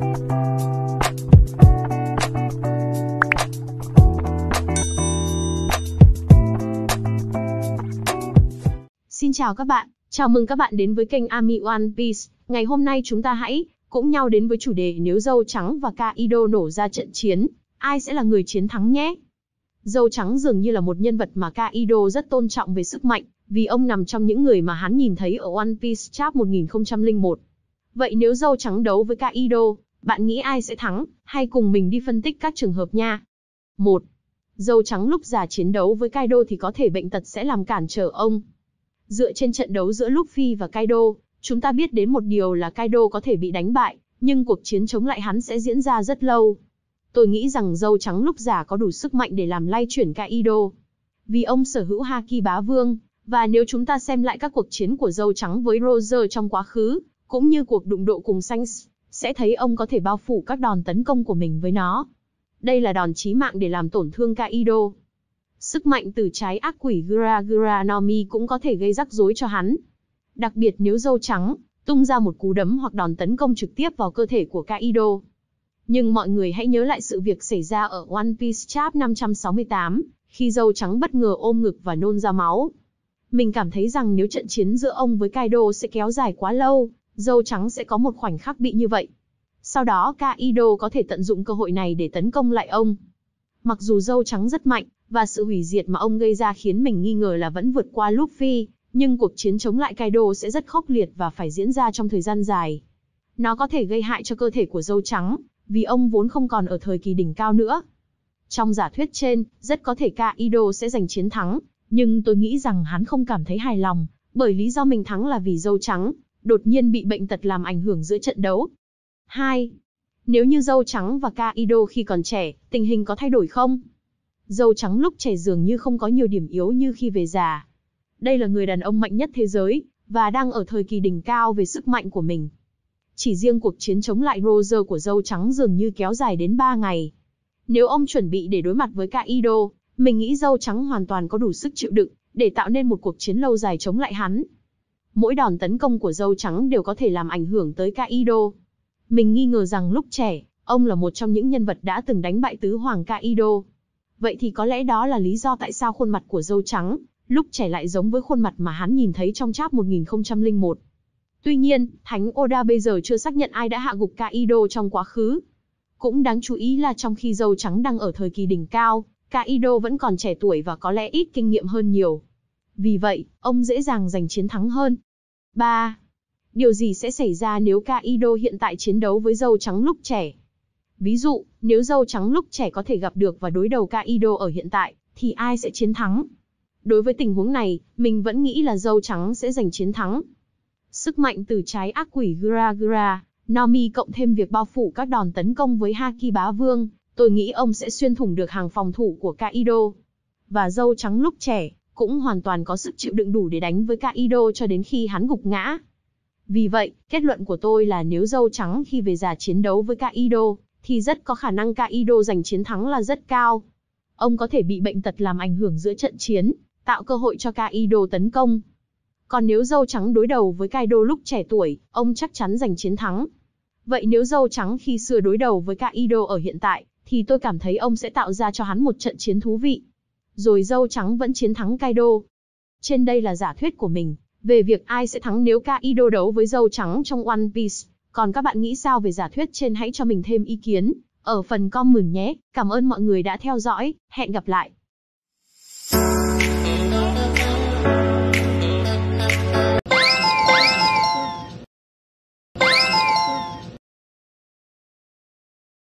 Xin chào các bạn, chào mừng các bạn đến với kênh Ami One Piece. Ngày hôm nay chúng ta hãy cũng nhau đến với chủ đề nếu dâu trắng và Kaido nổ ra trận chiến, ai sẽ là người chiến thắng nhé? Dâu trắng dường như là một nhân vật mà Kaido rất tôn trọng về sức mạnh, vì ông nằm trong những người mà hắn nhìn thấy ở One Piece Chap 1001. Vậy nếu dâu trắng đấu với Kaido, bạn nghĩ ai sẽ thắng, hay cùng mình đi phân tích các trường hợp nha. 1. Dâu trắng lúc già chiến đấu với Kaido thì có thể bệnh tật sẽ làm cản trở ông. Dựa trên trận đấu giữa Luffy và Kaido, chúng ta biết đến một điều là Kaido có thể bị đánh bại, nhưng cuộc chiến chống lại hắn sẽ diễn ra rất lâu. Tôi nghĩ rằng dâu trắng lúc già có đủ sức mạnh để làm lay chuyển Kaido. Vì ông sở hữu Haki Bá Vương, và nếu chúng ta xem lại các cuộc chiến của dâu trắng với Roger trong quá khứ, cũng như cuộc đụng độ cùng Sanks, sẽ thấy ông có thể bao phủ các đòn tấn công của mình với nó. Đây là đòn chí mạng để làm tổn thương Kaido. Sức mạnh từ trái ác quỷ Gura Gura Nomi cũng có thể gây rắc rối cho hắn. Đặc biệt nếu dâu trắng, tung ra một cú đấm hoặc đòn tấn công trực tiếp vào cơ thể của Kaido. Nhưng mọi người hãy nhớ lại sự việc xảy ra ở One Piece Chap 568, khi dâu trắng bất ngờ ôm ngực và nôn ra máu. Mình cảm thấy rằng nếu trận chiến giữa ông với Kaido sẽ kéo dài quá lâu, dâu trắng sẽ có một khoảnh khắc bị như vậy. Sau đó Kaido có thể tận dụng cơ hội này để tấn công lại ông. Mặc dù dâu trắng rất mạnh, và sự hủy diệt mà ông gây ra khiến mình nghi ngờ là vẫn vượt qua Luffy, nhưng cuộc chiến chống lại Kaido sẽ rất khốc liệt và phải diễn ra trong thời gian dài. Nó có thể gây hại cho cơ thể của dâu trắng, vì ông vốn không còn ở thời kỳ đỉnh cao nữa. Trong giả thuyết trên, rất có thể Kaido sẽ giành chiến thắng, nhưng tôi nghĩ rằng hắn không cảm thấy hài lòng, bởi lý do mình thắng là vì dâu trắng, đột nhiên bị bệnh tật làm ảnh hưởng giữa trận đấu. 2. Nếu như dâu trắng và Kaido khi còn trẻ, tình hình có thay đổi không? Dâu trắng lúc trẻ dường như không có nhiều điểm yếu như khi về già. Đây là người đàn ông mạnh nhất thế giới, và đang ở thời kỳ đỉnh cao về sức mạnh của mình. Chỉ riêng cuộc chiến chống lại Roger của dâu trắng dường như kéo dài đến 3 ngày. Nếu ông chuẩn bị để đối mặt với Kaido, mình nghĩ dâu trắng hoàn toàn có đủ sức chịu đựng để tạo nên một cuộc chiến lâu dài chống lại hắn, mỗi đòn tấn công của dâu trắng đều có thể làm ảnh hưởng tới Kaido. Mình nghi ngờ rằng lúc trẻ, ông là một trong những nhân vật đã từng đánh bại tứ hoàng Kaido. Vậy thì có lẽ đó là lý do tại sao khuôn mặt của dâu trắng, lúc trẻ lại giống với khuôn mặt mà hắn nhìn thấy trong cháp 1001. Tuy nhiên, Thánh Oda bây giờ chưa xác nhận ai đã hạ gục Kaido trong quá khứ. Cũng đáng chú ý là trong khi dâu trắng đang ở thời kỳ đỉnh cao, Kaido vẫn còn trẻ tuổi và có lẽ ít kinh nghiệm hơn nhiều. Vì vậy, ông dễ dàng giành chiến thắng hơn, 3. Điều gì sẽ xảy ra nếu Kaido hiện tại chiến đấu với dâu trắng lúc trẻ? Ví dụ, nếu dâu trắng lúc trẻ có thể gặp được và đối đầu Kaido ở hiện tại, thì ai sẽ chiến thắng? Đối với tình huống này, mình vẫn nghĩ là dâu trắng sẽ giành chiến thắng. Sức mạnh từ trái ác quỷ Gura Gura. Nami cộng thêm việc bao phủ các đòn tấn công với Haki Bá Vương, tôi nghĩ ông sẽ xuyên thủng được hàng phòng thủ của Kaido. Và dâu trắng lúc trẻ, cũng hoàn toàn có sức chịu đựng đủ để đánh với Kaido cho đến khi hắn gục ngã. Vì vậy, kết luận của tôi là nếu dâu trắng khi về già chiến đấu với Kaido, thì rất có khả năng Kaido giành chiến thắng là rất cao. Ông có thể bị bệnh tật làm ảnh hưởng giữa trận chiến, tạo cơ hội cho Kaido tấn công. Còn nếu dâu trắng đối đầu với Kaido lúc trẻ tuổi, ông chắc chắn giành chiến thắng. Vậy nếu dâu trắng khi xưa đối đầu với Kaido ở hiện tại, thì tôi cảm thấy ông sẽ tạo ra cho hắn một trận chiến thú vị, rồi dâu trắng vẫn chiến thắng Kaido. Trên đây là giả thuyết của mình, về việc ai sẽ thắng nếu Kaido đấu với dâu trắng trong One Piece, còn các bạn nghĩ sao về giả thuyết trên hãy cho mình thêm ý kiến ở phần comment nhé. Cảm ơn mọi người đã theo dõi, hẹn gặp lại.